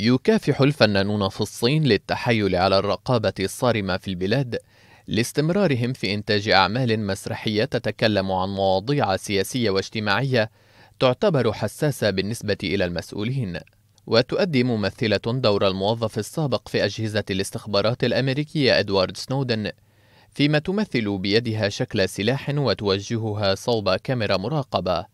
يكافح الفنانون في الصين للتحايل على الرقابة الصارمة في البلاد لاستمرارهم في إنتاج أعمال مسرحية تتكلم عن مواضيع سياسية واجتماعية تعتبر حساسة بالنسبة إلى المسؤولين وتؤدي ممثلة دور الموظف السابق في أجهزة الاستخبارات الأمريكية إدوارد سنودن فيما تمثل بيدها شكل سلاح وتوجهها صوب كاميرا مراقبة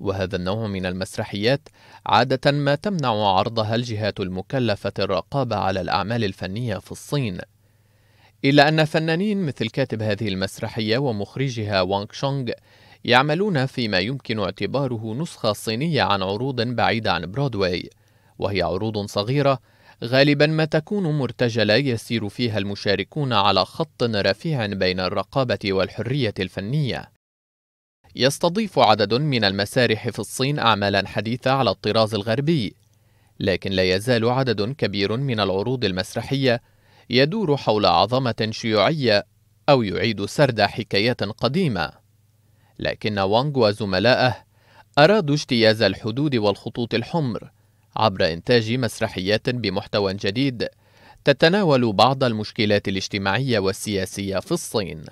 وهذا النوع من المسرحيات عادة ما تمنع عرضها الجهات المكلفة الرقابة على الأعمال الفنية في الصين إلا أن فنانين مثل كاتب هذه المسرحية ومخرجها وانغ شونغ يعملون فيما يمكن اعتباره نسخة صينية عن عروض بعيدة عن برودواي وهي عروض صغيرة غالبا ما تكون مرتجلة يسير فيها المشاركون على خط رفيع بين الرقابة والحرية الفنية يستضيف عدد من المسارح في الصين أعمالا حديثة على الطراز الغربي لكن لا يزال عدد كبير من العروض المسرحية يدور حول عظمة شيوعية أو يعيد سرد حكايات قديمة لكن وانغ وزملائه أرادوا اجتياز الحدود والخطوط الحمر عبر إنتاج مسرحيات بمحتوى جديد تتناول بعض المشكلات الاجتماعية والسياسية في الصين